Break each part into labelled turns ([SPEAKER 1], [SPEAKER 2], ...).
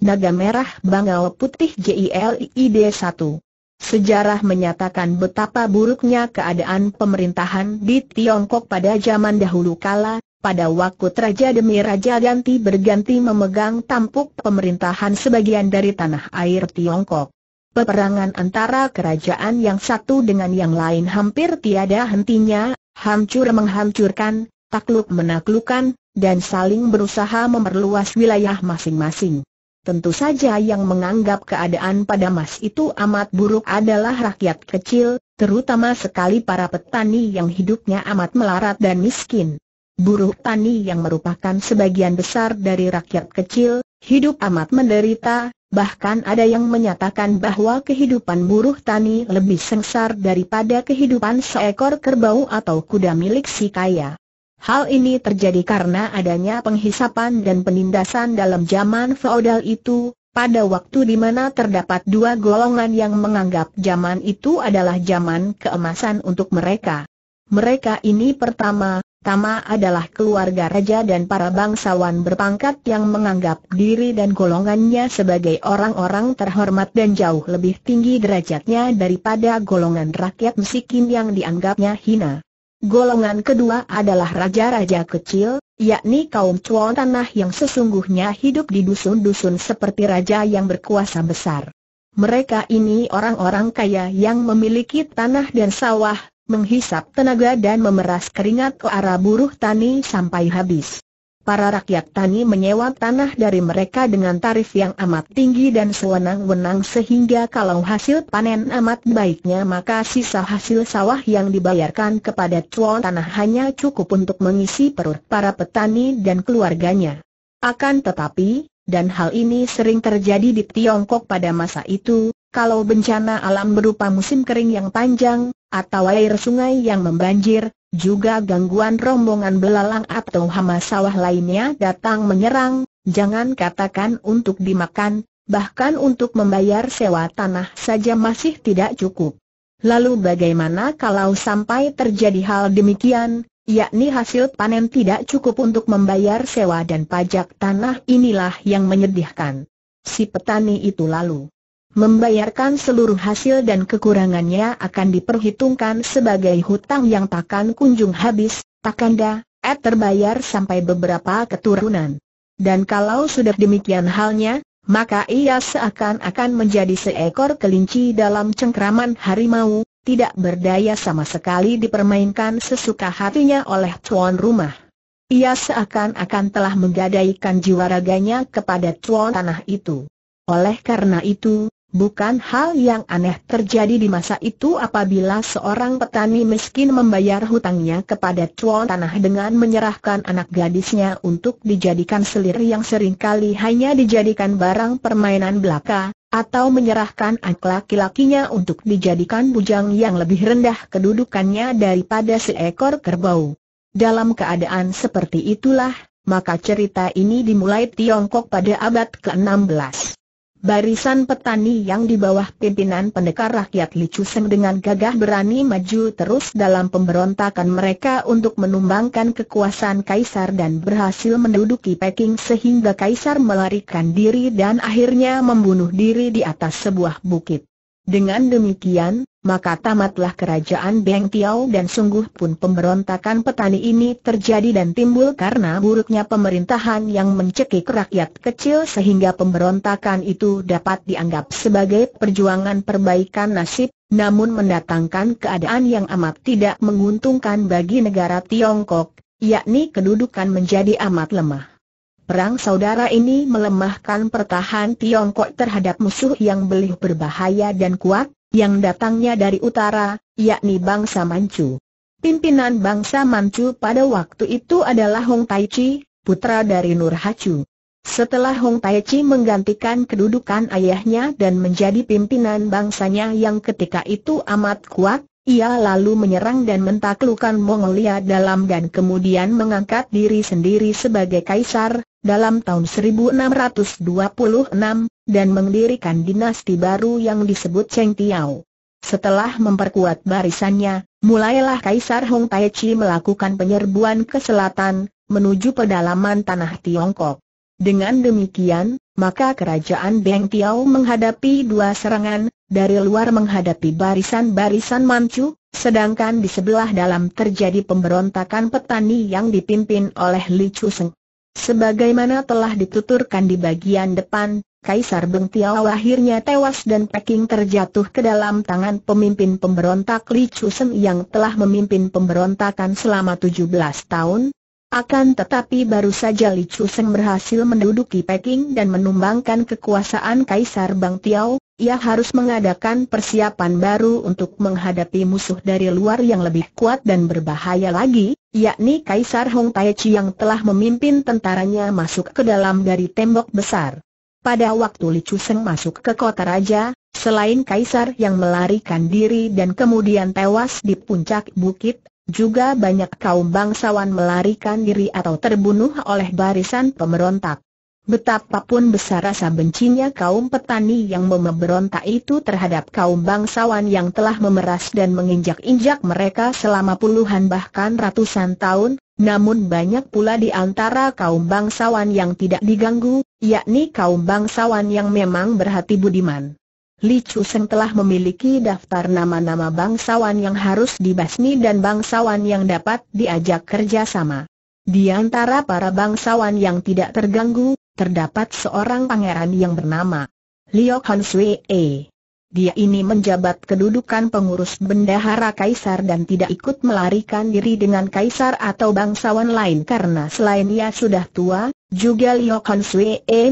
[SPEAKER 1] Naga Merah Bangau Putih JILID 1. Sejarah menyatakan betapa buruknya keadaan pemerintahan di Tiongkok pada zaman dahulu kala, pada waktu raja demi raja ganti berganti memegang tampuk pemerintahan sebagian dari tanah air Tiongkok. Peperangan antara kerajaan yang satu dengan yang lain hampir tiada hentinya, hancur menghancurkan, takluk menaklukkan, dan saling berusaha memperluas wilayah masing-masing. Tentu saja yang menganggap keadaan pada Mas itu amat buruk adalah rakyat kecil, terutama sekali para petani yang hidupnya amat melarat dan miskin. Buruh tani yang merupakan sebagian besar dari rakyat kecil, hidup amat menderita, bahkan ada yang menyatakan bahwa kehidupan buruh tani lebih sengsar daripada kehidupan seekor kerbau atau kuda milik si kaya. Hal ini terjadi karena adanya penghisapan dan penindasan dalam zaman feodal itu, pada waktu di mana terdapat dua golongan yang menganggap zaman itu adalah zaman keemasan untuk mereka. Mereka ini pertama, Tama adalah keluarga raja dan para bangsawan berpangkat yang menganggap diri dan golongannya sebagai orang-orang terhormat dan jauh lebih tinggi derajatnya daripada golongan rakyat miskin yang dianggapnya hina. Golongan kedua adalah raja-raja kecil, yakni kaum cuan tanah yang sesungguhnya hidup di dusun-dusun seperti raja yang berkuasa besar. Mereka ini orang-orang kaya yang memiliki tanah dan sawah, menghisap tenaga dan memeras keringat ke arah buruh tani sampai habis. Para rakyat tani menyewa tanah dari mereka dengan tarif yang amat tinggi dan sewenang-wenang sehingga kalau hasil panen amat baiknya maka sisa hasil sawah yang dibayarkan kepada tuan tanah hanya cukup untuk mengisi perut para petani dan keluarganya. Akan tetapi, dan hal ini sering terjadi di Tiongkok pada masa itu, kalau bencana alam berupa musim kering yang panjang, atau air sungai yang membanjir, juga gangguan rombongan belalang atau hama sawah lainnya datang menyerang, jangan katakan untuk dimakan, bahkan untuk membayar sewa tanah saja masih tidak cukup. Lalu bagaimana kalau sampai terjadi hal demikian, yakni hasil panen tidak cukup untuk membayar sewa dan pajak tanah inilah yang menyedihkan. Si petani itu lalu Membayarkan seluruh hasil dan kekurangannya akan diperhitungkan sebagai hutang yang takkan kunjung habis, takanda, et eh, terbayar sampai beberapa keturunan. Dan kalau sudah demikian halnya, maka ia seakan-akan menjadi seekor kelinci dalam cengkraman harimau, tidak berdaya sama sekali dipermainkan sesuka hatinya oleh tuan rumah. Ia seakan-akan telah menggadaikan jiwa raganya kepada tuan tanah itu. Oleh karena itu, Bukan hal yang aneh terjadi di masa itu apabila seorang petani miskin membayar hutangnya kepada tuan tanah dengan menyerahkan anak gadisnya untuk dijadikan selir yang seringkali hanya dijadikan barang permainan belaka, atau menyerahkan anak laki-lakinya untuk dijadikan bujang yang lebih rendah kedudukannya daripada seekor kerbau. Dalam keadaan seperti itulah, maka cerita ini dimulai Tiongkok pada abad ke-16. Barisan petani yang di bawah pimpinan pendekar rakyat Licusem dengan gagah berani maju terus dalam pemberontakan mereka untuk menumbangkan kekuasaan Kaisar dan berhasil menduduki Peking sehingga Kaisar melarikan diri dan akhirnya membunuh diri di atas sebuah bukit. Dengan demikian, maka tamatlah kerajaan Beng Tiao dan sungguh pun pemberontakan petani ini terjadi dan timbul karena buruknya pemerintahan yang mencekik rakyat kecil sehingga pemberontakan itu dapat dianggap sebagai perjuangan perbaikan nasib, namun mendatangkan keadaan yang amat tidak menguntungkan bagi negara Tiongkok, yakni kedudukan menjadi amat lemah. Perang saudara ini melemahkan pertahan Tiongkok terhadap musuh yang belih berbahaya dan kuat, yang datangnya dari utara, yakni bangsa Manchu. Pimpinan bangsa Manchu pada waktu itu adalah Hong Tai Chi, putra dari Nur Hachu. Setelah Hong Tai Chi menggantikan kedudukan ayahnya dan menjadi pimpinan bangsanya yang ketika itu amat kuat, ia lalu menyerang dan mentaklukkan Mongolia dalam dan kemudian mengangkat diri sendiri sebagai kaisar, dalam tahun 1626, dan mendirikan dinasti baru yang disebut Cheng Tiao. Setelah memperkuat barisannya, mulailah Kaisar Hong Taichi melakukan penyerbuan ke selatan, menuju pedalaman tanah Tiongkok. Dengan demikian, maka kerajaan Beng Tiao menghadapi dua serangan, dari luar menghadapi barisan-barisan Manchu, sedangkan di sebelah dalam terjadi pemberontakan petani yang dipimpin oleh Li Seng. Sebagaimana telah dituturkan di bagian depan, Kaisar Beng Tiao akhirnya tewas dan Peking terjatuh ke dalam tangan pemimpin pemberontak Li Seng yang telah memimpin pemberontakan selama 17 tahun, akan tetapi baru saja Li Seng berhasil menduduki Peking dan menumbangkan kekuasaan Kaisar Bang Tiao, ia harus mengadakan persiapan baru untuk menghadapi musuh dari luar yang lebih kuat dan berbahaya lagi, yakni Kaisar Hong Taechi yang telah memimpin tentaranya masuk ke dalam dari tembok besar. Pada waktu Li Seng masuk ke kota raja, selain Kaisar yang melarikan diri dan kemudian tewas di puncak bukit, juga banyak kaum bangsawan melarikan diri atau terbunuh oleh barisan pemberontak. Betapapun besar rasa bencinya kaum petani yang memberontak itu terhadap kaum bangsawan yang telah memeras dan menginjak-injak mereka selama puluhan bahkan ratusan tahun, namun banyak pula di antara kaum bangsawan yang tidak diganggu, yakni kaum bangsawan yang memang berhati budiman. Li Chu Seng telah memiliki daftar nama-nama bangsawan yang harus dibasmi dan bangsawan yang dapat diajak kerjasama. Di antara para bangsawan yang tidak terganggu, terdapat seorang pangeran yang bernama Liu Han E. Dia ini menjabat kedudukan pengurus bendahara kaisar dan tidak ikut melarikan diri dengan kaisar atau bangsawan lain karena selain ia sudah tua, juga Liu Kan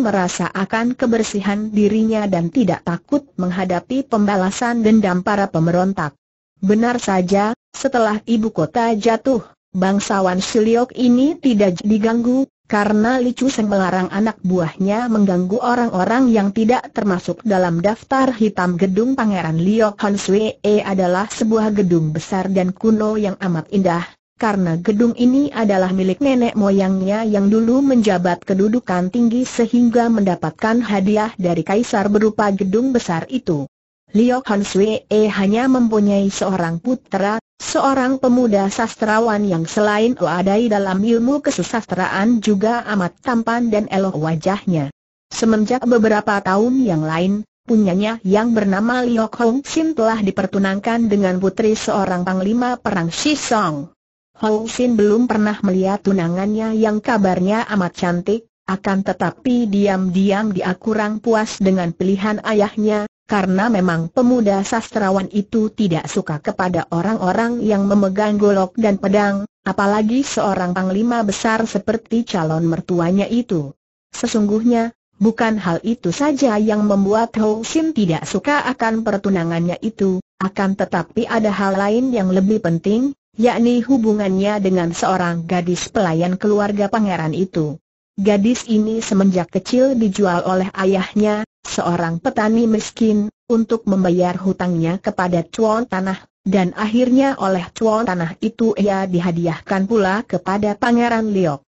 [SPEAKER 1] merasa akan kebersihan dirinya dan tidak takut menghadapi pembalasan dendam para pemberontak. Benar saja, setelah ibu kota jatuh, bangsawan Siliok ini tidak diganggu, karena licu sembarang anak buahnya mengganggu orang-orang yang tidak termasuk dalam daftar hitam gedung Pangeran Liok Han Sui e adalah sebuah gedung besar dan kuno yang amat indah, karena gedung ini adalah milik nenek moyangnya yang dulu menjabat kedudukan tinggi sehingga mendapatkan hadiah dari kaisar berupa gedung besar itu. Liok Han e hanya mempunyai seorang putra, Seorang pemuda sastrawan yang selain oadai dalam ilmu kesusastraan juga amat tampan dan elok wajahnya. Semenjak beberapa tahun yang lain, punyanya yang bernama Liok Hong Xin telah dipertunangkan dengan putri seorang panglima perang Song. Hong Xin belum pernah melihat tunangannya yang kabarnya amat cantik, akan tetapi diam-diam dia kurang puas dengan pilihan ayahnya, karena memang pemuda sastrawan itu tidak suka kepada orang-orang yang memegang golok dan pedang, apalagi seorang panglima besar seperti calon mertuanya itu. Sesungguhnya, bukan hal itu saja yang membuat Ho Sim tidak suka akan pertunangannya itu, akan tetapi ada hal lain yang lebih penting, yakni hubungannya dengan seorang gadis pelayan keluarga pangeran itu. Gadis ini semenjak kecil dijual oleh ayahnya, seorang petani miskin, untuk membayar hutangnya kepada cuan tanah, dan akhirnya oleh cuan tanah itu ia dihadiahkan pula kepada Pangeran Liok.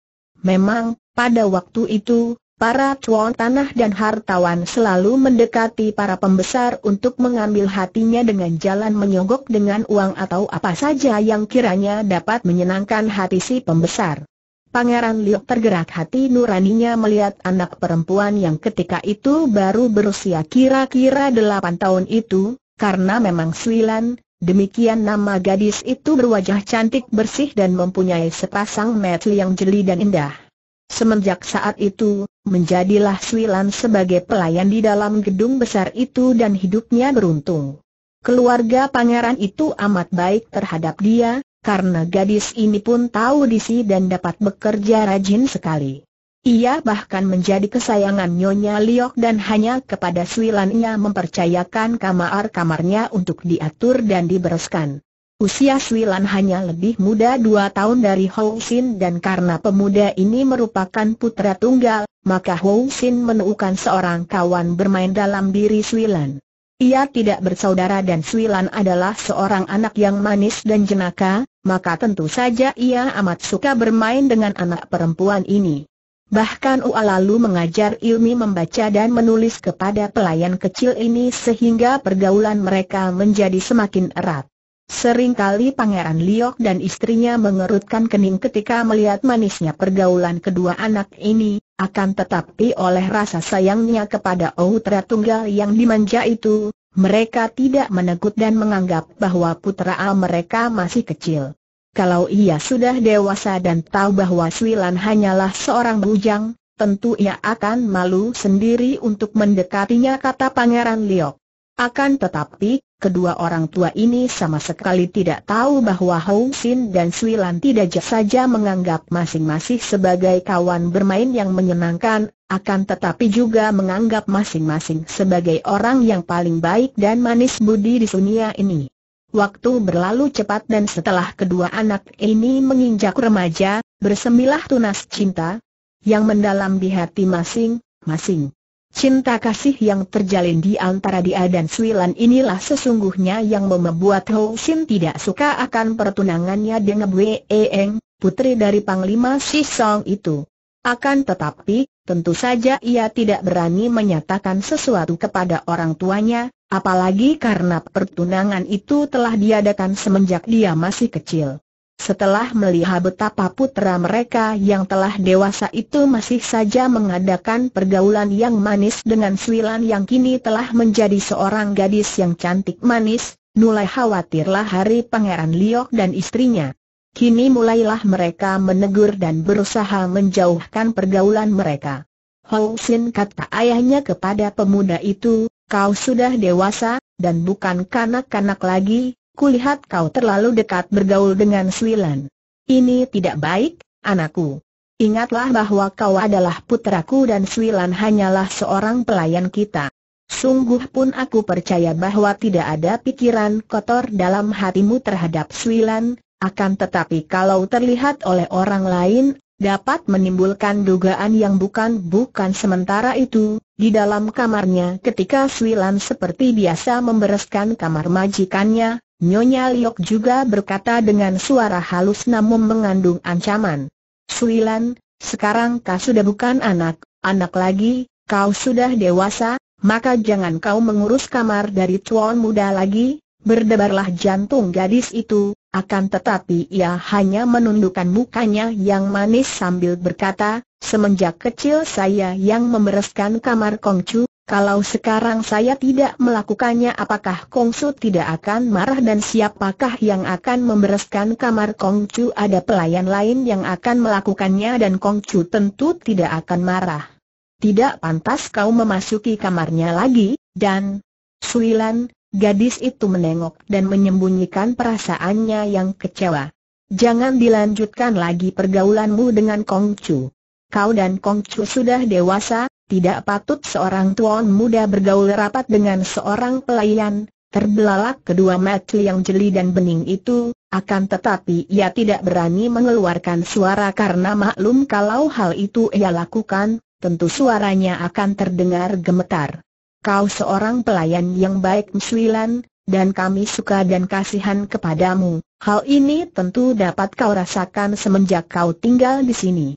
[SPEAKER 1] Memang, pada waktu itu, para cuan tanah dan hartawan selalu mendekati para pembesar untuk mengambil hatinya dengan jalan menyogok dengan uang atau apa saja yang kiranya dapat menyenangkan hati si pembesar. Pangeran Liok tergerak hati nuraninya melihat anak perempuan yang ketika itu baru berusia kira-kira delapan tahun itu, karena memang Suilan, demikian nama gadis itu berwajah cantik bersih dan mempunyai sepasang mata yang jeli dan indah. Semenjak saat itu, menjadilah Suilan sebagai pelayan di dalam gedung besar itu dan hidupnya beruntung. Keluarga pangeran itu amat baik terhadap dia, karena gadis ini pun tahu disi dan dapat bekerja rajin sekali. Ia bahkan menjadi kesayangan Nyonya Liok dan hanya kepada Suilannya mempercayakan kamar-kamarnya untuk diatur dan dibereskan. Usia Swilan hanya lebih muda dua tahun dari Housin dan karena pemuda ini merupakan putra tunggal, maka Housin menemukan seorang kawan bermain dalam diri Swilan. Ia tidak bersaudara dan Suilan adalah seorang anak yang manis dan jenaka, maka tentu saja ia amat suka bermain dengan anak perempuan ini. Bahkan Ua lalu mengajar ilmi membaca dan menulis kepada pelayan kecil ini sehingga pergaulan mereka menjadi semakin erat. Seringkali Pangeran Liok dan istrinya mengerutkan kening ketika melihat manisnya pergaulan kedua anak ini, akan tetapi oleh rasa sayangnya kepada Outra Tunggal yang dimanja itu, mereka tidak menegut dan menganggap bahwa putra al mereka masih kecil. Kalau ia sudah dewasa dan tahu bahwa Swilan hanyalah seorang bujang, tentu ia akan malu sendiri untuk mendekatinya kata Pangeran Liok. Akan tetapi, Kedua orang tua ini sama sekali tidak tahu bahwa Hong Sin dan Sui Lan tidak saja menganggap masing-masing sebagai kawan bermain yang menyenangkan, akan tetapi juga menganggap masing-masing sebagai orang yang paling baik dan manis budi di dunia ini. Waktu berlalu cepat dan setelah kedua anak ini menginjak remaja, bersemilah tunas cinta yang mendalam di hati masing-masing. Cinta kasih yang terjalin di antara dia dan Sui Lan inilah sesungguhnya yang membuat Ho Sin tidak suka akan pertunangannya dengan Wei Eng, putri dari Panglima Si Song itu. Akan tetapi, tentu saja ia tidak berani menyatakan sesuatu kepada orang tuanya, apalagi karena pertunangan itu telah diadakan semenjak dia masih kecil. Setelah melihat betapa putra mereka yang telah dewasa itu masih saja mengadakan pergaulan yang manis dengan Suilan yang kini telah menjadi seorang gadis yang cantik manis, mulai khawatirlah hari Pangeran Liok dan istrinya. Kini mulailah mereka menegur dan berusaha menjauhkan pergaulan mereka. Hou Sin kata ayahnya kepada pemuda itu, kau sudah dewasa, dan bukan kanak-kanak lagi, kulihat kau terlalu dekat bergaul dengan Swilan. Ini tidak baik, anakku. Ingatlah bahwa kau adalah putraku dan Swilan hanyalah seorang pelayan kita. Sungguh pun aku percaya bahwa tidak ada pikiran kotor dalam hatimu terhadap Swilan, akan tetapi kalau terlihat oleh orang lain, dapat menimbulkan dugaan yang bukan-bukan sementara itu, di dalam kamarnya ketika Swilan seperti biasa membereskan kamar majikannya, Nyonya Liok juga berkata dengan suara halus namun mengandung ancaman. Suilan, sekarang kau sudah bukan anak, anak lagi, kau sudah dewasa, maka jangan kau mengurus kamar dari tuan muda lagi, berdebarlah jantung gadis itu, akan tetapi ia hanya menundukkan mukanya yang manis sambil berkata, semenjak kecil saya yang membereskan kamar Kongcu, kalau sekarang saya tidak melakukannya apakah Kongsu tidak akan marah dan siapakah yang akan membereskan kamar Kongcu ada pelayan lain yang akan melakukannya dan Kongcu tentu tidak akan marah. Tidak pantas kau memasuki kamarnya lagi, dan Suilan, gadis itu menengok dan menyembunyikan perasaannya yang kecewa. Jangan dilanjutkan lagi pergaulanmu dengan Kongcu. Kau dan Kongcu sudah dewasa, tidak patut seorang tuan muda bergaul rapat dengan seorang pelayan, terbelalak kedua mata yang jeli dan bening itu, akan tetapi ia tidak berani mengeluarkan suara karena maklum kalau hal itu ia lakukan, tentu suaranya akan terdengar gemetar. Kau seorang pelayan yang baik Msuilan, dan kami suka dan kasihan kepadamu, hal ini tentu dapat kau rasakan semenjak kau tinggal di sini.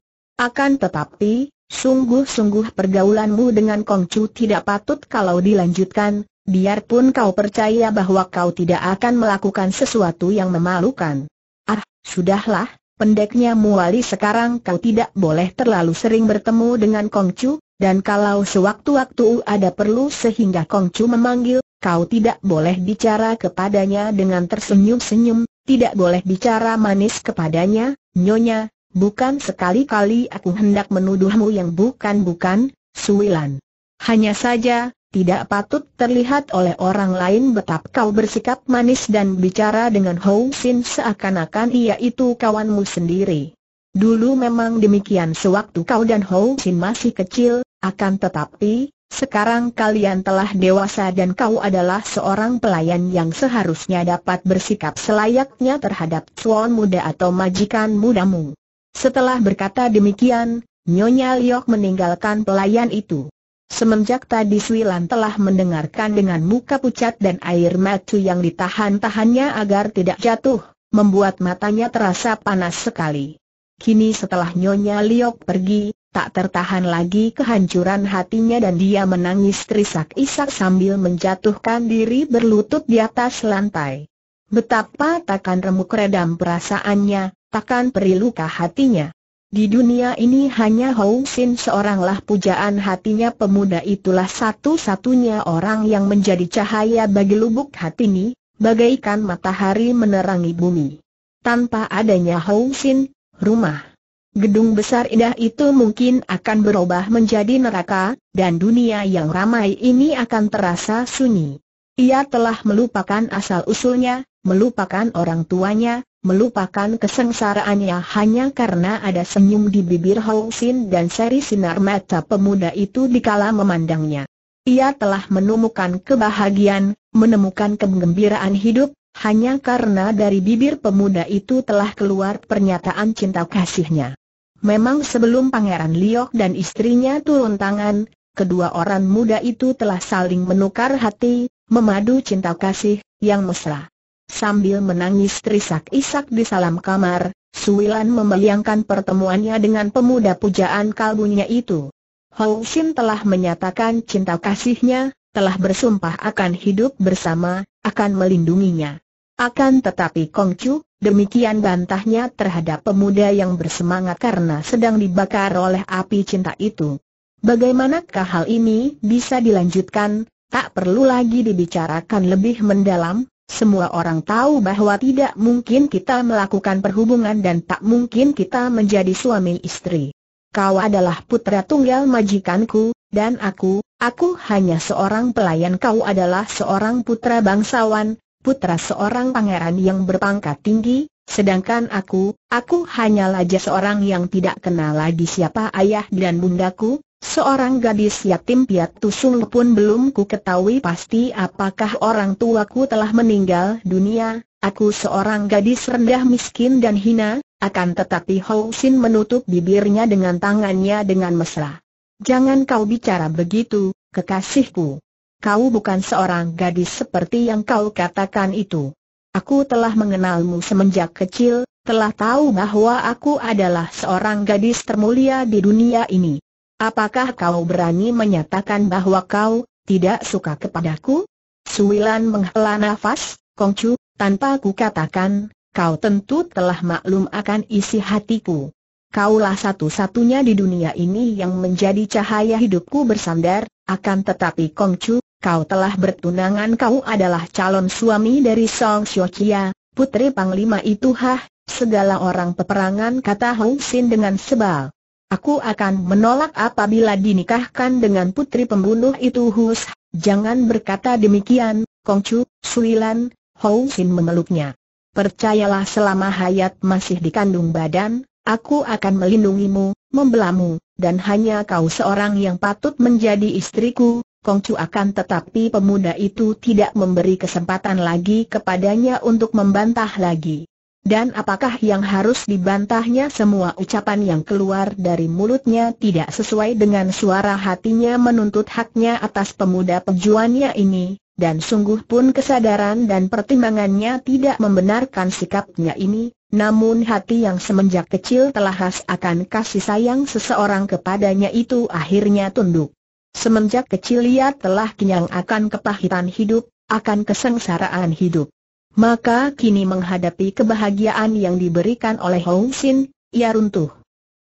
[SPEAKER 1] Akan tetapi, Sungguh-sungguh pergaulanmu dengan Kongcu tidak patut kalau dilanjutkan, biarpun kau percaya bahwa kau tidak akan melakukan sesuatu yang memalukan. Ah, sudahlah, pendeknya Muali sekarang kau tidak boleh terlalu sering bertemu dengan Kongcu, dan kalau sewaktu-waktu ada perlu sehingga Kongcu memanggil, kau tidak boleh bicara kepadanya dengan tersenyum-senyum, tidak boleh bicara manis kepadanya, nyonya, Bukan sekali-kali aku hendak menuduhmu yang bukan-bukan, Suilan. Hanya saja, tidak patut terlihat oleh orang lain betap kau bersikap manis dan bicara dengan Hou Sin seakan-akan ia itu kawanmu sendiri. Dulu memang demikian sewaktu kau dan Hou Sin masih kecil, akan tetapi, sekarang kalian telah dewasa dan kau adalah seorang pelayan yang seharusnya dapat bersikap selayaknya terhadap suan muda atau majikan mudamu. Setelah berkata demikian, Nyonya Liok meninggalkan pelayan itu. Semenjak tadi Suilan telah mendengarkan dengan muka pucat dan air mata yang ditahan-tahannya agar tidak jatuh, membuat matanya terasa panas sekali. Kini setelah Nyonya Liok pergi, tak tertahan lagi kehancuran hatinya dan dia menangis terisak-isak sambil menjatuhkan diri berlutut di atas lantai. Betapa takkan remuk redam perasaannya, takkan periluka hatinya. Di dunia ini hanya Hou Sin seoranglah pujaan hatinya pemuda itulah satu-satunya orang yang menjadi cahaya bagi lubuk hati ini, bagaikan matahari menerangi bumi. Tanpa adanya Hou Sin, rumah Gedung besar indah itu mungkin akan berubah menjadi neraka, dan dunia yang ramai ini akan terasa sunyi. Ia telah melupakan asal-usulnya, melupakan orang tuanya, melupakan kesengsaraannya hanya karena ada senyum di bibir Hong Sin dan seri sinar mata pemuda itu dikala memandangnya. Ia telah menemukan kebahagiaan, menemukan kegembiraan hidup, hanya karena dari bibir pemuda itu telah keluar pernyataan cinta kasihnya. Memang sebelum Pangeran Liok dan istrinya turun tangan, kedua orang muda itu telah saling menukar hati, memadu cinta kasih, yang mesra. Sambil menangis terisak-isak di salam kamar, Suilan membayangkan pertemuannya dengan pemuda pujaan kalbunya itu. Hou Shin telah menyatakan cinta kasihnya, telah bersumpah akan hidup bersama, akan melindunginya. Akan tetapi Kong Chu, demikian bantahnya terhadap pemuda yang bersemangat karena sedang dibakar oleh api cinta itu. Bagaimanakah hal ini bisa dilanjutkan, tak perlu lagi dibicarakan lebih mendalam, semua orang tahu bahwa tidak mungkin kita melakukan perhubungan dan tak mungkin kita menjadi suami istri. Kau adalah putra tunggal majikanku, dan aku, aku hanya seorang pelayan kau adalah seorang putra bangsawan, putra seorang pangeran yang berpangkat tinggi, Sedangkan aku, aku hanyalah jasa seorang yang tidak kenal lagi siapa ayah dan bundaku, Seorang gadis yatim piatu sungguh pun belum ku ketahui pasti apakah orang tuaku telah meninggal dunia, aku seorang gadis rendah miskin dan hina, akan tetapi Housin menutup bibirnya dengan tangannya dengan mesra. Jangan kau bicara begitu, kekasihku. Kau bukan seorang gadis seperti yang kau katakan itu. Aku telah mengenalmu semenjak kecil, telah tahu bahwa aku adalah seorang gadis termulia di dunia ini. Apakah kau berani menyatakan bahwa kau tidak suka kepadaku? Suwilan menghela nafas, Kongcu, tanpa ku katakan, kau tentu telah maklum akan isi hatiku. Kaulah satu-satunya di dunia ini yang menjadi cahaya hidupku bersandar, akan tetapi Kongcu, kau telah bertunangan kau adalah calon suami dari Song Xiuqia, putri Panglima itu hah, segala orang peperangan kata Hong Sin dengan sebal. Aku akan menolak apabila dinikahkan dengan putri pembunuh itu Hus. Jangan berkata demikian, Kongcu, Suilan, Hou Sin memeluknya. Percayalah selama hayat masih dikandung badan, aku akan melindungimu, membelamu, dan hanya kau seorang yang patut menjadi istriku, Kongcu akan tetapi pemuda itu tidak memberi kesempatan lagi kepadanya untuk membantah lagi. Dan apakah yang harus dibantahnya semua ucapan yang keluar dari mulutnya tidak sesuai dengan suara hatinya menuntut haknya atas pemuda pejuannya ini, dan sungguh pun kesadaran dan pertimbangannya tidak membenarkan sikapnya ini, namun hati yang semenjak kecil telah khas akan kasih sayang seseorang kepadanya itu akhirnya tunduk. Semenjak kecil ia telah kenyang akan kepahitan hidup, akan kesengsaraan hidup. Maka kini menghadapi kebahagiaan yang diberikan oleh Hong Sin, ia runtuh.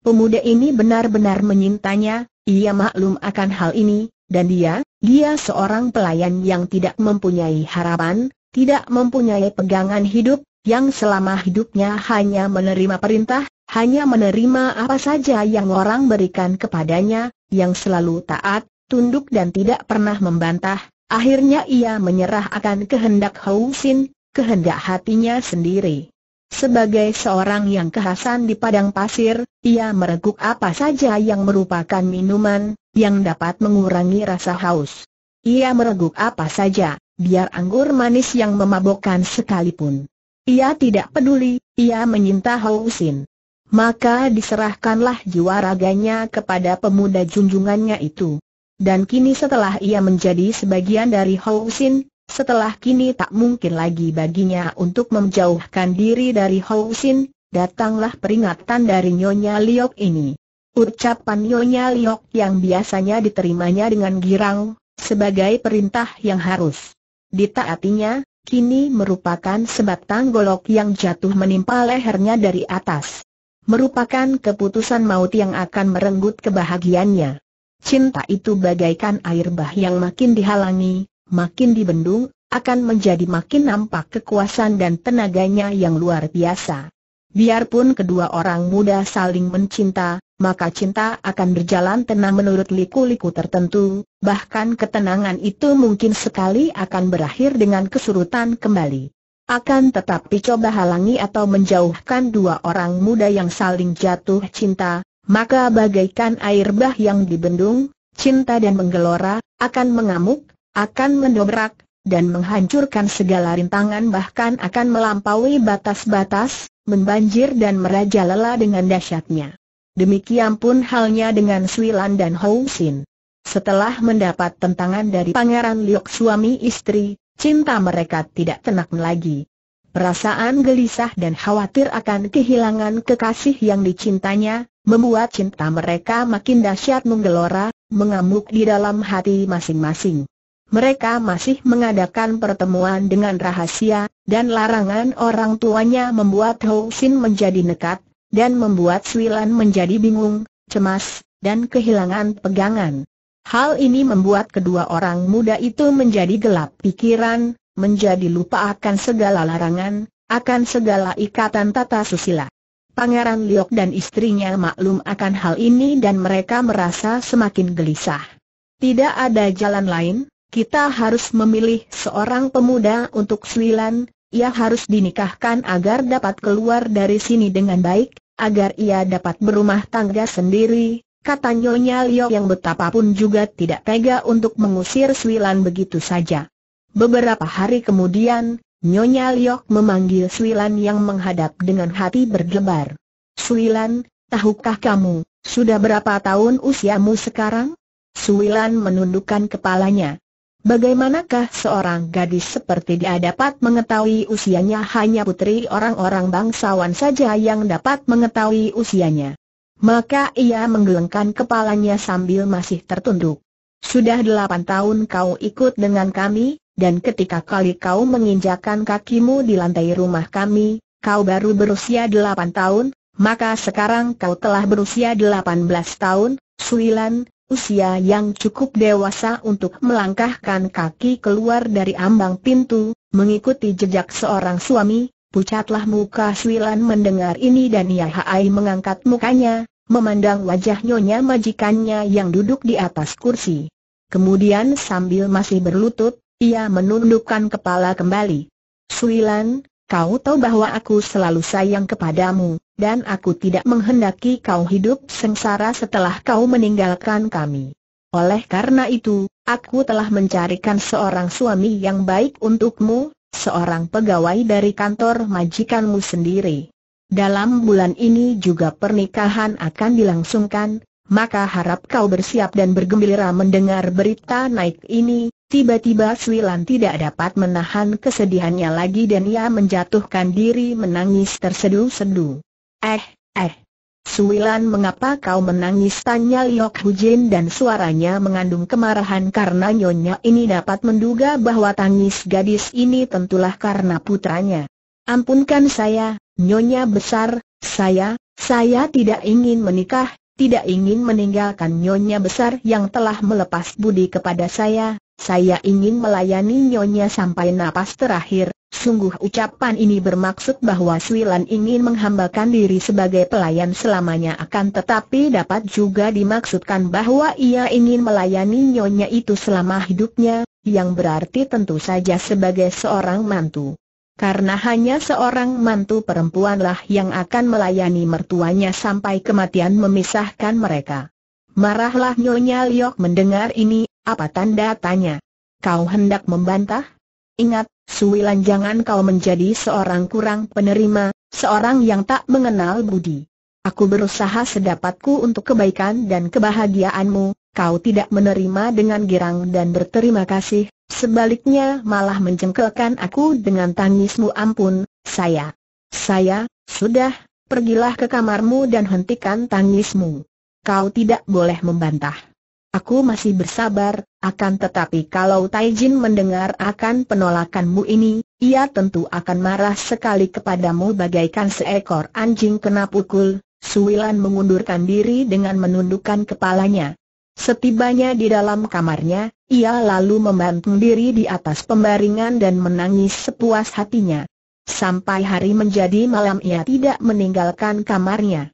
[SPEAKER 1] Pemuda ini benar-benar menyintanya, ia maklum akan hal ini, dan dia, dia seorang pelayan yang tidak mempunyai harapan, tidak mempunyai pegangan hidup, yang selama hidupnya hanya menerima perintah, hanya menerima apa saja yang orang berikan kepadanya, yang selalu taat, tunduk dan tidak pernah membantah, akhirnya ia menyerah akan kehendak Hou Sin, kehendak hatinya sendiri. Sebagai seorang yang kehasan di padang pasir, ia mereguk apa saja yang merupakan minuman, yang dapat mengurangi rasa haus. Ia mereguk apa saja, biar anggur manis yang memabokkan sekalipun. Ia tidak peduli, ia menyinta hausin. Maka diserahkanlah jiwa raganya kepada pemuda junjungannya itu. Dan kini setelah ia menjadi sebagian dari Housin, setelah kini tak mungkin lagi baginya untuk menjauhkan diri dari Housin, datanglah peringatan dari Nyonya Liok ini. Ucapan Nyonya Liok yang biasanya diterimanya dengan girang, sebagai perintah yang harus ditaatinya, kini merupakan sebatang golok yang jatuh menimpa lehernya dari atas. Merupakan keputusan maut yang akan merenggut kebahagiaannya. Cinta itu bagaikan air bah yang makin dihalangi, makin dibendung, akan menjadi makin nampak kekuasaan dan tenaganya yang luar biasa. Biarpun kedua orang muda saling mencinta, maka cinta akan berjalan tenang menurut liku-liku tertentu, bahkan ketenangan itu mungkin sekali akan berakhir dengan kesurutan kembali. Akan tetapi coba halangi atau menjauhkan dua orang muda yang saling jatuh cinta, maka bagaikan air bah yang dibendung, cinta dan menggelora, akan mengamuk, akan mendobrak, dan menghancurkan segala rintangan bahkan akan melampaui batas-batas, membanjir dan merajalela dengan dahsyatnya. Demikian pun halnya dengan Suilan dan Hou Sin. Setelah mendapat tentangan dari Pangeran Liok suami istri, cinta mereka tidak tenang lagi. Perasaan gelisah dan khawatir akan kehilangan kekasih yang dicintanya, membuat cinta mereka makin dahsyat menggelora, mengamuk di dalam hati masing-masing mereka masih mengadakan pertemuan dengan rahasia, dan larangan orang tuanya membuat Ho Sin menjadi nekat, dan membuat Swilan menjadi bingung, cemas, dan kehilangan pegangan. Hal ini membuat kedua orang muda itu menjadi gelap pikiran, menjadi lupa akan segala larangan, akan segala ikatan tata susila. Pangeran Liok dan istrinya maklum akan hal ini dan mereka merasa semakin gelisah. Tidak ada jalan lain, kita harus memilih seorang pemuda untuk Suilan, ia harus dinikahkan agar dapat keluar dari sini dengan baik, agar ia dapat berumah tangga sendiri, kata Nyonya Lio yang betapapun juga tidak tega untuk mengusir Suilan begitu saja. Beberapa hari kemudian, Nyonya Liok memanggil Suilan yang menghadap dengan hati berdebar. Suilan, tahukah kamu, sudah berapa tahun usiamu sekarang? Suilan menundukkan kepalanya. Bagaimanakah seorang gadis seperti dia dapat mengetahui usianya hanya putri orang-orang bangsawan saja yang dapat mengetahui usianya. Maka ia menggelengkan kepalanya sambil masih tertunduk. Sudah delapan tahun kau ikut dengan kami, dan ketika kali kau menginjakan kakimu di lantai rumah kami, kau baru berusia delapan tahun, maka sekarang kau telah berusia delapan belas tahun, Suilan, usia yang cukup dewasa untuk melangkahkan kaki keluar dari ambang pintu, mengikuti jejak seorang suami, pucatlah muka Suilan mendengar ini dan ia Yahai mengangkat mukanya, memandang wajah nyonya majikannya yang duduk di atas kursi. Kemudian sambil masih berlutut, ia menundukkan kepala kembali. Suilan, Kau tahu bahwa aku selalu sayang kepadamu, dan aku tidak menghendaki kau hidup sengsara setelah kau meninggalkan kami. Oleh karena itu, aku telah mencarikan seorang suami yang baik untukmu, seorang pegawai dari kantor majikanmu sendiri. Dalam bulan ini juga pernikahan akan dilangsungkan, maka harap kau bersiap dan bergembira mendengar berita naik ini, Tiba-tiba Shui tidak dapat menahan kesedihannya lagi dan ia menjatuhkan diri menangis tersedu-sedu. Eh, eh. Shui mengapa kau menangis tanya Liok Jin dan suaranya mengandung kemarahan karena nyonya ini dapat menduga bahwa tangis gadis ini tentulah karena putranya. Ampunkan saya, nyonya besar, saya, saya tidak ingin menikah, tidak ingin meninggalkan nyonya besar yang telah melepas budi kepada saya, saya ingin melayani Nyonya sampai napas terakhir, sungguh ucapan ini bermaksud bahwa Swilan ingin menghambakan diri sebagai pelayan selamanya akan tetapi dapat juga dimaksudkan bahwa ia ingin melayani Nyonya itu selama hidupnya, yang berarti tentu saja sebagai seorang mantu. Karena hanya seorang mantu perempuanlah yang akan melayani mertuanya sampai kematian memisahkan mereka. Marahlah Nyonya Liok mendengar ini, apa tanda tanya? Kau hendak membantah? Ingat, Suwilan jangan kau menjadi seorang kurang penerima, seorang yang tak mengenal budi. Aku berusaha sedapatku untuk kebaikan dan kebahagiaanmu, kau tidak menerima dengan girang dan berterima kasih, sebaliknya malah menjengkelkan aku dengan tangismu ampun, saya. Saya, sudah, pergilah ke kamarmu dan hentikan tangismu. Kau tidak boleh membantah. Aku masih bersabar, akan tetapi kalau Taijin mendengar akan penolakanmu ini, ia tentu akan marah sekali kepadamu bagaikan seekor anjing kena pukul. Suilan mengundurkan diri dengan menundukkan kepalanya. Setibanya di dalam kamarnya, ia lalu membanting diri di atas pembaringan dan menangis sepuas hatinya. Sampai hari menjadi malam ia tidak meninggalkan kamarnya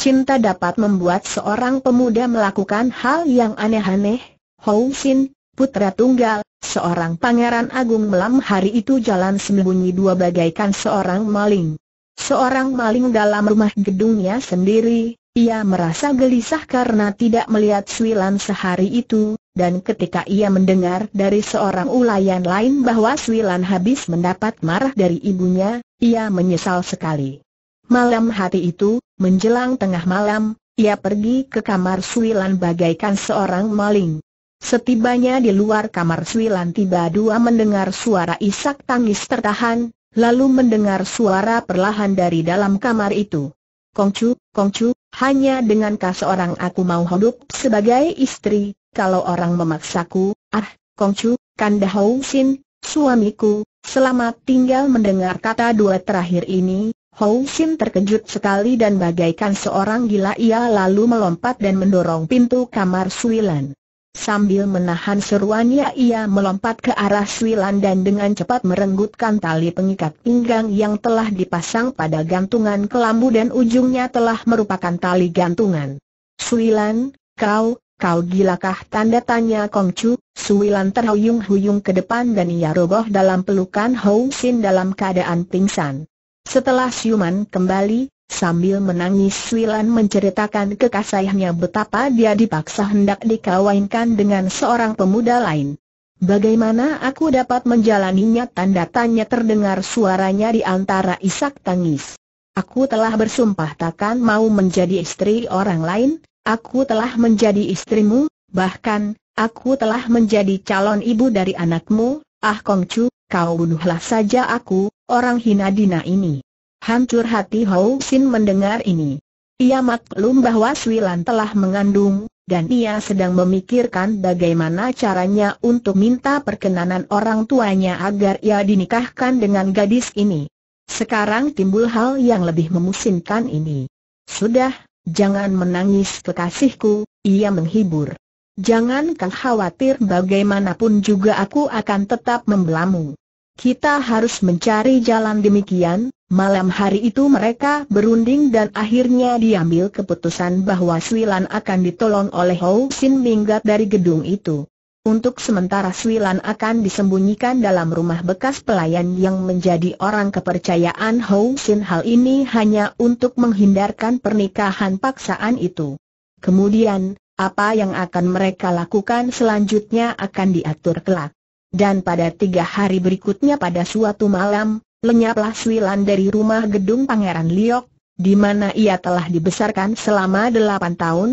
[SPEAKER 1] cinta dapat membuat seorang pemuda melakukan hal yang aneh-aneh. Hou Sin, putra tunggal, seorang pangeran agung malam hari itu jalan sembunyi dua bagaikan seorang maling. Seorang maling dalam rumah gedungnya sendiri, ia merasa gelisah karena tidak melihat Swilan sehari itu, dan ketika ia mendengar dari seorang ulayan lain bahwa Swilan habis mendapat marah dari ibunya, ia menyesal sekali. Malam hari itu, menjelang tengah malam, ia pergi ke kamar Suilan bagaikan seorang maling. Setibanya di luar kamar Suilan tiba dua mendengar suara isak tangis tertahan, lalu mendengar suara perlahan dari dalam kamar itu. Kongcu, Kongcu, hanya dengan dengankah seorang aku mau hidup sebagai istri, kalau orang memaksaku, ah, Kongcu, Kanda Housin, suamiku, selamat tinggal mendengar kata dua terakhir ini, Hou Sin terkejut sekali dan bagaikan seorang gila ia lalu melompat dan mendorong pintu kamar Suilan. Sambil menahan seruannya ia melompat ke arah Suilan dan dengan cepat merenggutkan tali pengikat pinggang yang telah dipasang pada gantungan kelambu dan ujungnya telah merupakan tali gantungan. Suilan, kau, kau gilakah tanda tanya Kong Kongcu, Suilan terhuyung-huyung ke depan dan ia roboh dalam pelukan Hou Sin dalam keadaan pingsan. Setelah siuman kembali, Sambil menangis Wilan menceritakan kekasihnya betapa dia dipaksa hendak dikawinkan dengan seorang pemuda lain. Bagaimana aku dapat menjalaninya tanda tanya terdengar suaranya di antara isak tangis. Aku telah bersumpah takkan mau menjadi istri orang lain, aku telah menjadi istrimu, bahkan, aku telah menjadi calon ibu dari anakmu, ah Kongcu, kau bunuhlah saja aku, orang hina dina ini. Hancur hati Hou Sin mendengar ini. Ia maklum bahwa Sui telah mengandung, dan ia sedang memikirkan bagaimana caranya untuk minta perkenanan orang tuanya agar ia dinikahkan dengan gadis ini. Sekarang timbul hal yang lebih memusingkan ini. Sudah, jangan menangis kekasihku, ia menghibur. Jangan kau khawatir bagaimanapun juga aku akan tetap membelamu. Kita harus mencari jalan demikian, malam hari itu mereka berunding dan akhirnya diambil keputusan bahwa Swilan akan ditolong oleh Hou Sin minggat dari gedung itu. Untuk sementara Swilan akan disembunyikan dalam rumah bekas pelayan yang menjadi orang kepercayaan Hou Sin hal ini hanya untuk menghindarkan pernikahan paksaan itu. Kemudian, apa yang akan mereka lakukan selanjutnya akan diatur kelak. Dan pada tiga hari berikutnya pada suatu malam, lenyaplah Swilan dari rumah gedung Pangeran Liok, di mana ia telah dibesarkan selama delapan tahun.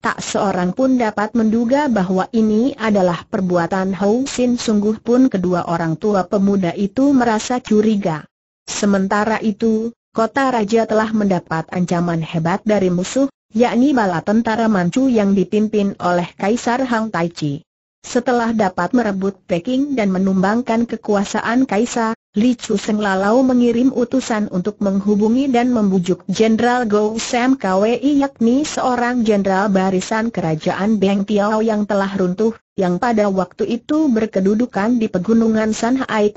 [SPEAKER 1] Tak seorang pun dapat menduga bahwa ini adalah perbuatan Hou Sin sungguh pun kedua orang tua pemuda itu merasa curiga. Sementara itu, kota raja telah mendapat ancaman hebat dari musuh, yakni bala tentara Manchu yang dipimpin oleh Kaisar Hang Taichi. Setelah dapat merebut Peking dan menumbangkan kekuasaan Kaisar, Li Chu Seng lalau mengirim utusan untuk menghubungi dan membujuk Jenderal Go Sam Kwei yakni seorang jenderal barisan kerajaan Beng Tiao yang telah runtuh, yang pada waktu itu berkedudukan di pegunungan San Hai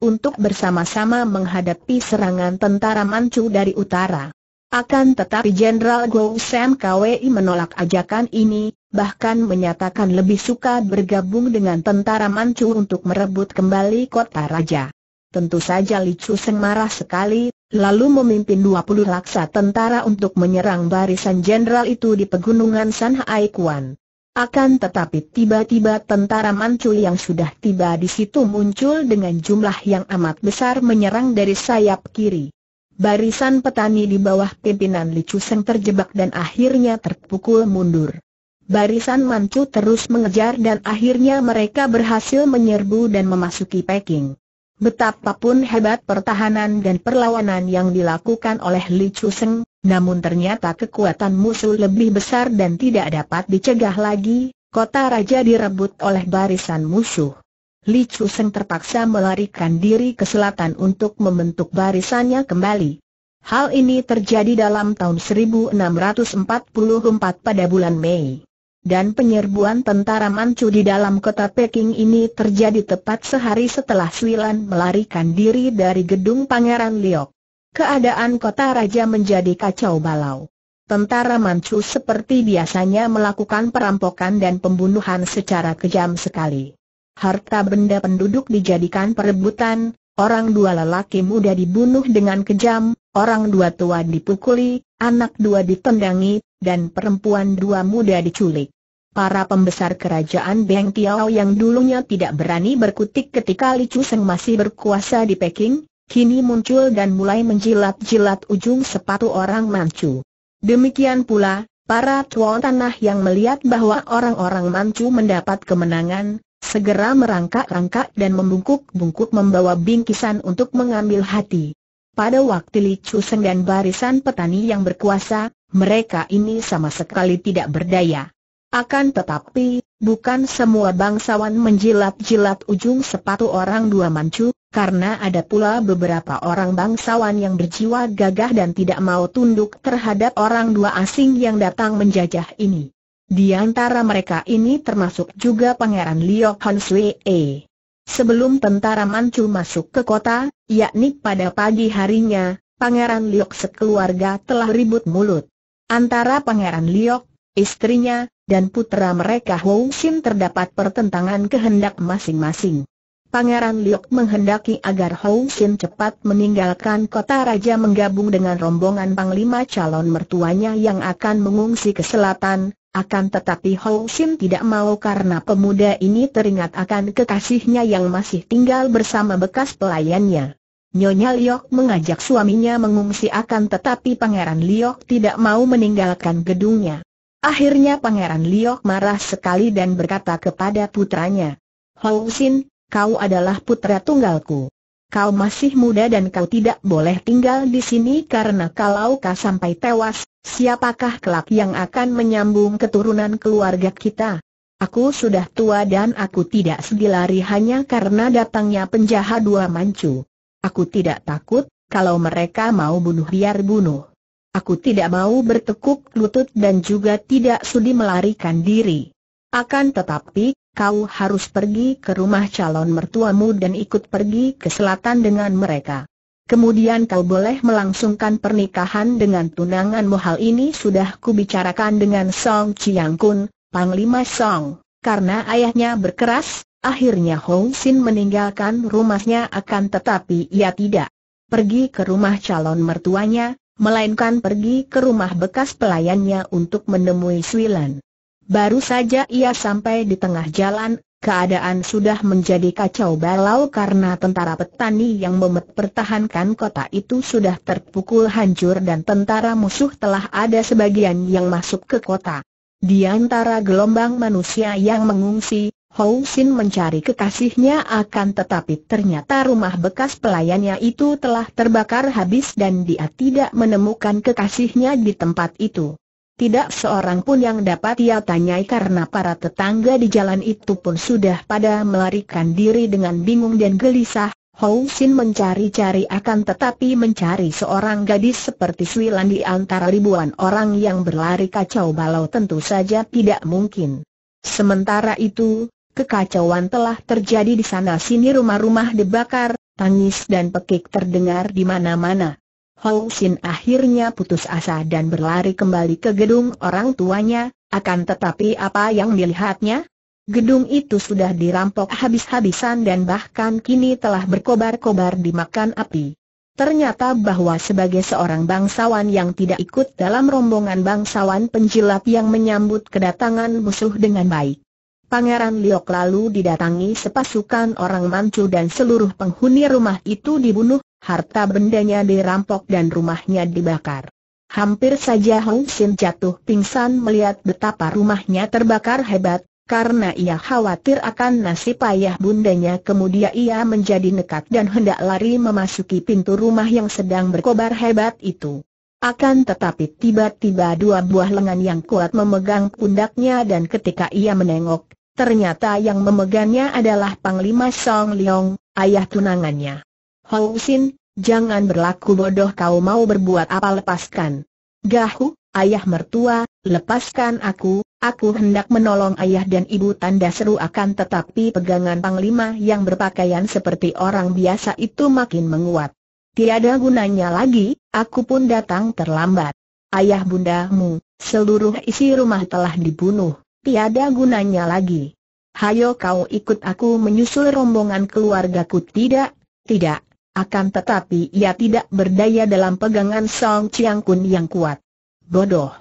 [SPEAKER 1] untuk bersama-sama menghadapi serangan tentara Manchu dari utara. Akan tetapi Jenderal Go Sam Kwei menolak ajakan ini, bahkan menyatakan lebih suka bergabung dengan tentara Manchu untuk merebut kembali kota raja. Tentu saja Li Chu Seng marah sekali, lalu memimpin 20 laksa tentara untuk menyerang barisan jenderal itu di pegunungan San Hai Kuan. Akan tetapi tiba-tiba tentara Manchu yang sudah tiba di situ muncul dengan jumlah yang amat besar menyerang dari sayap kiri. Barisan petani di bawah pimpinan Li Chu Seng terjebak dan akhirnya terpukul mundur. Barisan Manchu terus mengejar dan akhirnya mereka berhasil menyerbu dan memasuki Peking. Betapapun hebat pertahanan dan perlawanan yang dilakukan oleh Li Chuseng, namun ternyata kekuatan musuh lebih besar dan tidak dapat dicegah lagi, kota raja direbut oleh barisan musuh. Li Chuseng terpaksa melarikan diri ke selatan untuk membentuk barisannya kembali. Hal ini terjadi dalam tahun 1644 pada bulan Mei dan penyerbuan tentara Manchu di dalam kota Peking ini terjadi tepat sehari setelah Suilan melarikan diri dari gedung Pangeran Liok. Keadaan kota raja menjadi kacau balau. Tentara Manchu seperti biasanya melakukan perampokan dan pembunuhan secara kejam sekali. Harta benda penduduk dijadikan perebutan, orang dua lelaki muda dibunuh dengan kejam, orang dua tua dipukuli, anak dua ditendangi, dan perempuan dua muda diculik. Para pembesar kerajaan Beng Tiao yang dulunya tidak berani berkutik ketika Li Chuseng masih berkuasa di Peking, kini muncul dan mulai menjilat-jilat ujung sepatu orang Manchu. Demikian pula, para tuan tanah yang melihat bahwa orang-orang Manchu mendapat kemenangan, segera merangkak-rangkak dan membungkuk-bungkuk membawa bingkisan untuk mengambil hati. Pada waktu Li Chuseng dan barisan petani yang berkuasa, mereka ini sama sekali tidak berdaya. Akan tetapi, bukan semua bangsawan menjilat-jilat ujung sepatu orang dua mancu, karena ada pula beberapa orang bangsawan yang berjiwa gagah dan tidak mau tunduk terhadap orang dua asing yang datang menjajah ini. Di antara mereka ini termasuk juga Pangeran Liu Han e. Sebelum tentara Manchu masuk ke kota, yakni pada pagi harinya, Pangeran Liok sekeluarga telah ribut mulut. Antara Pangeran Liok istrinya, dan putra mereka Hou Sin terdapat pertentangan kehendak masing-masing. Pangeran Liok menghendaki agar Hou Sin cepat meninggalkan kota raja menggabung dengan rombongan panglima calon mertuanya yang akan mengungsi ke selatan, akan tetapi Hou Sin tidak mau karena pemuda ini teringat akan kekasihnya yang masih tinggal bersama bekas pelayannya. Nyonya Liok mengajak suaminya mengungsi akan tetapi Pangeran Liok tidak mau meninggalkan gedungnya. Akhirnya Pangeran Liok marah sekali dan berkata kepada putranya, Hou Sin, kau adalah putra tunggalku. Kau masih muda dan kau tidak boleh tinggal di sini karena kalau kau sampai tewas, siapakah kelak yang akan menyambung keturunan keluarga kita? Aku sudah tua dan aku tidak lari hanya karena datangnya penjahat dua mancu. Aku tidak takut, kalau mereka mau bunuh biar bunuh. Aku tidak mau bertekuk lutut dan juga tidak sudi melarikan diri. Akan tetapi, kau harus pergi ke rumah calon mertuamu dan ikut pergi ke selatan dengan mereka. Kemudian kau boleh melangsungkan pernikahan dengan tunanganmu hal ini sudah kubicarakan dengan Song Chiang Kun, Panglima Song, karena ayahnya berkeras, akhirnya Hong Sin meninggalkan rumahnya akan tetapi ia tidak pergi ke rumah calon mertuanya, melainkan pergi ke rumah bekas pelayannya untuk menemui Swilan. Baru saja ia sampai di tengah jalan, keadaan sudah menjadi kacau balau karena tentara petani yang mempertahankan kota itu sudah terpukul hancur dan tentara musuh telah ada sebagian yang masuk ke kota. Di antara gelombang manusia yang mengungsi, Hou Sin mencari kekasihnya akan tetapi ternyata rumah bekas pelayannya itu telah terbakar habis dan dia tidak menemukan kekasihnya di tempat itu. Tidak seorang pun yang dapat ia tanyai karena para tetangga di jalan itu pun sudah pada melarikan diri dengan bingung dan gelisah. Hou Sin mencari-cari akan tetapi mencari seorang gadis seperti Swilan di antara ribuan orang yang berlari kacau balau tentu saja tidak mungkin. Sementara itu, Kekacauan telah terjadi di sana-sini rumah-rumah dibakar, tangis dan pekik terdengar di mana-mana. Hou Sin akhirnya putus asa dan berlari kembali ke gedung orang tuanya, akan tetapi apa yang dilihatnya? Gedung itu sudah dirampok habis-habisan dan bahkan kini telah berkobar-kobar dimakan api. Ternyata bahwa sebagai seorang bangsawan yang tidak ikut dalam rombongan bangsawan penjilat yang menyambut kedatangan musuh dengan baik. Pangeran Liok lalu didatangi sepasukan orang Manchu dan seluruh penghuni rumah itu dibunuh, harta bendanya dirampok dan rumahnya dibakar. Hampir saja Hong Sin jatuh pingsan melihat betapa rumahnya terbakar hebat, karena ia khawatir akan nasib ayah bundanya kemudian ia menjadi nekat dan hendak lari memasuki pintu rumah yang sedang berkobar hebat itu. Akan tetapi tiba-tiba dua buah lengan yang kuat memegang pundaknya dan ketika ia menengok, ternyata yang memegangnya adalah Panglima Song Leong, ayah tunangannya. Hou Sin, jangan berlaku bodoh kau mau berbuat apa lepaskan. Gahu, ayah mertua, lepaskan aku, aku hendak menolong ayah dan ibu tanda seru akan tetapi pegangan Panglima yang berpakaian seperti orang biasa itu makin menguat. Tiada gunanya lagi, aku pun datang terlambat. Ayah bundamu, seluruh isi rumah telah dibunuh, tiada gunanya lagi. Hayo kau ikut aku menyusul rombongan keluargaku tidak, tidak, akan tetapi ia tidak berdaya dalam pegangan Song Chiang Kun yang kuat. Bodoh.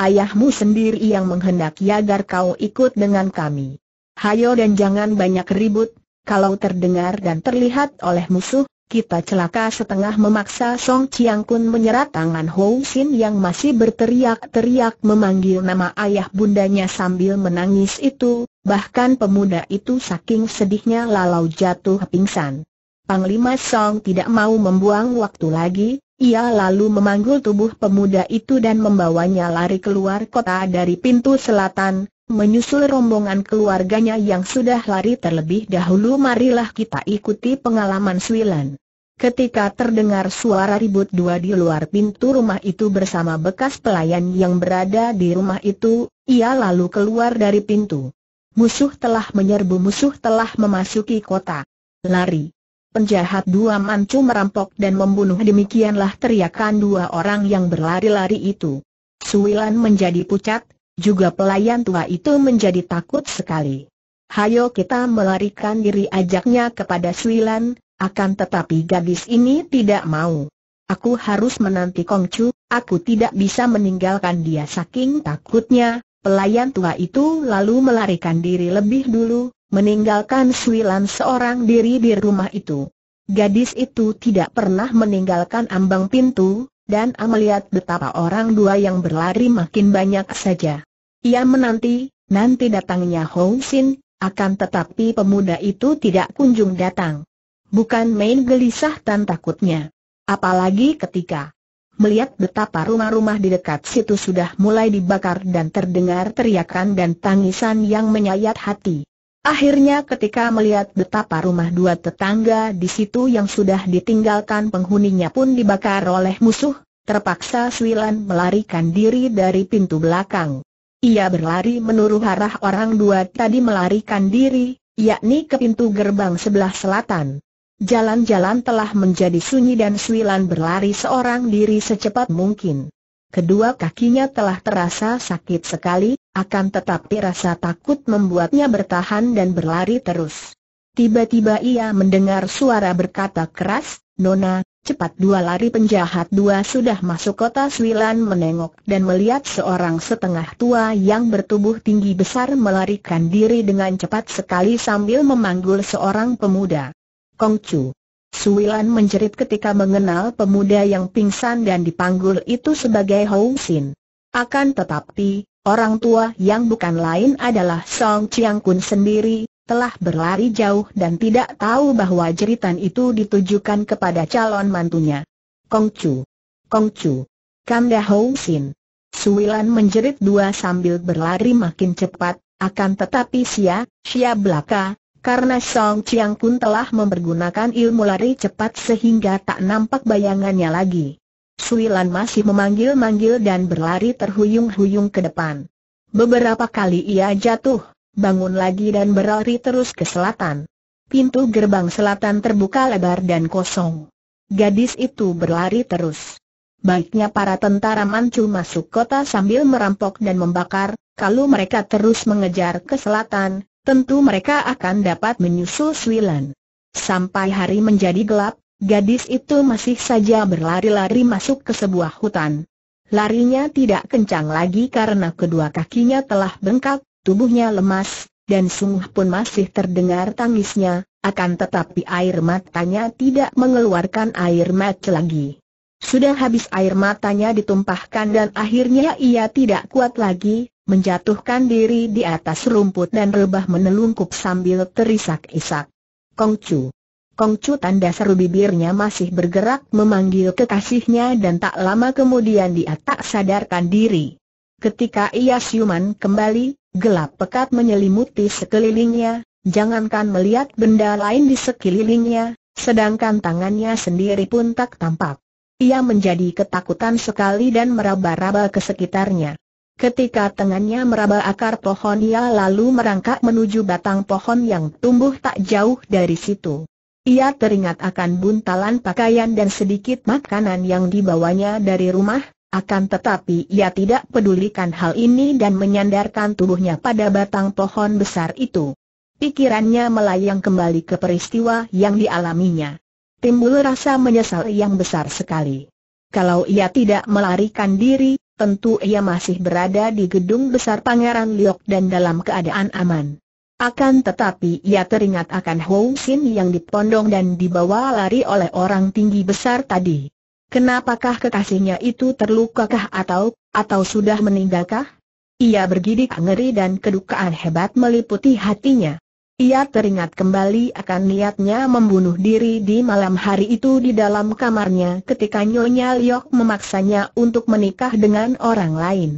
[SPEAKER 1] Ayahmu sendiri yang menghendaki agar kau ikut dengan kami. Hayo dan jangan banyak ribut, kalau terdengar dan terlihat oleh musuh, kita celaka setengah memaksa Song Chiang Kun menyerah tangan Hou Sin yang masih berteriak-teriak memanggil nama ayah bundanya sambil menangis itu, bahkan pemuda itu saking sedihnya lalau jatuh pingsan. Panglima Song tidak mau membuang waktu lagi, ia lalu memanggul tubuh pemuda itu dan membawanya lari keluar kota dari pintu selatan, Menyusul rombongan keluarganya yang sudah lari terlebih dahulu marilah kita ikuti pengalaman Swilan. Ketika terdengar suara ribut dua di luar pintu rumah itu bersama bekas pelayan yang berada di rumah itu, ia lalu keluar dari pintu. Musuh telah menyerbu musuh telah memasuki kota. Lari. Penjahat dua mancu merampok dan membunuh demikianlah teriakan dua orang yang berlari-lari itu. Suwilan menjadi pucat, juga pelayan tua itu menjadi takut sekali. Hayo kita melarikan diri ajaknya kepada Suilan, akan tetapi gadis ini tidak mau. Aku harus menanti Kongcu, aku tidak bisa meninggalkan dia saking takutnya. Pelayan tua itu lalu melarikan diri lebih dulu, meninggalkan Suilan seorang diri di rumah itu. Gadis itu tidak pernah meninggalkan ambang pintu, dan melihat betapa orang dua yang berlari makin banyak saja. Ia menanti, nanti datangnya Hong Sin, akan tetapi pemuda itu tidak kunjung datang. Bukan main gelisah dan takutnya. Apalagi ketika melihat betapa rumah-rumah di dekat situ sudah mulai dibakar dan terdengar teriakan dan tangisan yang menyayat hati. Akhirnya ketika melihat betapa rumah dua tetangga di situ yang sudah ditinggalkan penghuninya pun dibakar oleh musuh, terpaksa Swilan melarikan diri dari pintu belakang. Ia berlari menurut arah orang dua tadi melarikan diri, yakni ke pintu gerbang sebelah selatan. Jalan-jalan telah menjadi sunyi dan Swilan berlari seorang diri secepat mungkin. Kedua kakinya telah terasa sakit sekali, akan tetapi rasa takut membuatnya bertahan dan berlari terus. Tiba-tiba ia mendengar suara berkata keras, Nona, Cepat dua lari penjahat dua sudah masuk kota Swilan menengok dan melihat seorang setengah tua yang bertubuh tinggi besar melarikan diri dengan cepat sekali sambil memanggul seorang pemuda. Kongcu. Suilan menjerit ketika mengenal pemuda yang pingsan dan dipanggul itu sebagai Hou Sin. Akan tetapi, orang tua yang bukan lain adalah Song Chiang Kun sendiri, telah berlari jauh dan tidak tahu bahwa jeritan itu ditujukan kepada calon mantunya. Kongcu. Kongcu. Kanda Hou Sin. Suilan menjerit dua sambil berlari makin cepat, akan tetapi sia, sia belaka, karena Song Chiang pun telah mempergunakan ilmu lari cepat sehingga tak nampak bayangannya lagi. Suilan masih memanggil-manggil dan berlari terhuyung-huyung ke depan. Beberapa kali ia jatuh, bangun lagi dan berlari terus ke selatan. Pintu gerbang selatan terbuka lebar dan kosong. Gadis itu berlari terus. Baiknya para tentara mancu masuk kota sambil merampok dan membakar, kalau mereka terus mengejar ke selatan, tentu mereka akan dapat menyusul Swilan. Sampai hari menjadi gelap, gadis itu masih saja berlari-lari masuk ke sebuah hutan. Larinya tidak kencang lagi karena kedua kakinya telah bengkak, tubuhnya lemas, dan sungguh pun masih terdengar tangisnya, akan tetapi air matanya tidak mengeluarkan air mata lagi. Sudah habis air matanya ditumpahkan dan akhirnya ia tidak kuat lagi, menjatuhkan diri di atas rumput dan rebah menelungkup sambil terisak-isak. Kongcu. Kongcu tanda seru bibirnya masih bergerak memanggil kekasihnya dan tak lama kemudian dia tak sadarkan diri. Ketika ia siuman kembali, Gelap pekat menyelimuti sekelilingnya, jangankan melihat benda lain di sekelilingnya, sedangkan tangannya sendiri pun tak tampak. Ia menjadi ketakutan sekali dan meraba-raba ke sekitarnya. Ketika tangannya meraba akar pohon ia lalu merangkak menuju batang pohon yang tumbuh tak jauh dari situ. Ia teringat akan buntalan pakaian dan sedikit makanan yang dibawanya dari rumah, akan tetapi ia tidak pedulikan hal ini dan menyandarkan tubuhnya pada batang pohon besar itu. Pikirannya melayang kembali ke peristiwa yang dialaminya. Timbul rasa menyesal yang besar sekali. Kalau ia tidak melarikan diri, tentu ia masih berada di gedung besar Pangeran Liok dan dalam keadaan aman. Akan tetapi ia teringat akan Hou Sin yang dipondong dan dibawa lari oleh orang tinggi besar tadi. Kenapakah kekasihnya itu terlukakah atau, atau sudah meninggalkah? Ia bergidik ngeri dan kedukaan hebat meliputi hatinya. Ia teringat kembali akan niatnya membunuh diri di malam hari itu di dalam kamarnya ketika Nyonya Liok memaksanya untuk menikah dengan orang lain.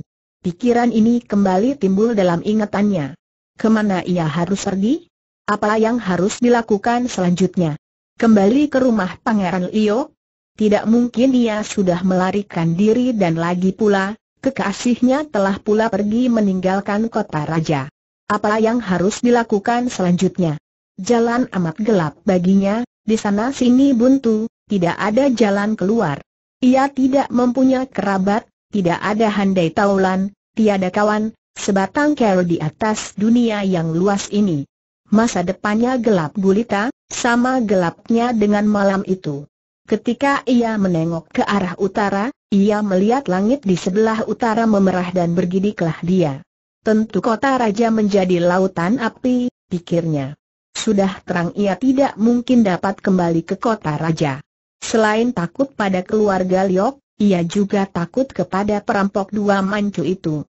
[SPEAKER 1] Pikiran ini kembali timbul dalam ingatannya. Kemana ia harus pergi? Apa yang harus dilakukan selanjutnya? Kembali ke rumah Pangeran Liok, tidak mungkin dia sudah melarikan diri dan lagi pula, kekasihnya telah pula pergi meninggalkan kota raja. Apa yang harus dilakukan selanjutnya? Jalan amat gelap baginya, di sana sini buntu, tidak ada jalan keluar. Ia tidak mempunyai kerabat, tidak ada handai taulan, tiada kawan, sebatang kero di atas dunia yang luas ini. Masa depannya gelap gulita, sama gelapnya dengan malam itu. Ketika ia menengok ke arah utara, ia melihat langit di sebelah utara memerah dan bergidiklah dia. Tentu kota raja menjadi lautan api, pikirnya. Sudah terang ia tidak mungkin dapat kembali ke kota raja. Selain takut pada keluarga Liok, ia juga takut kepada perampok dua mancu itu.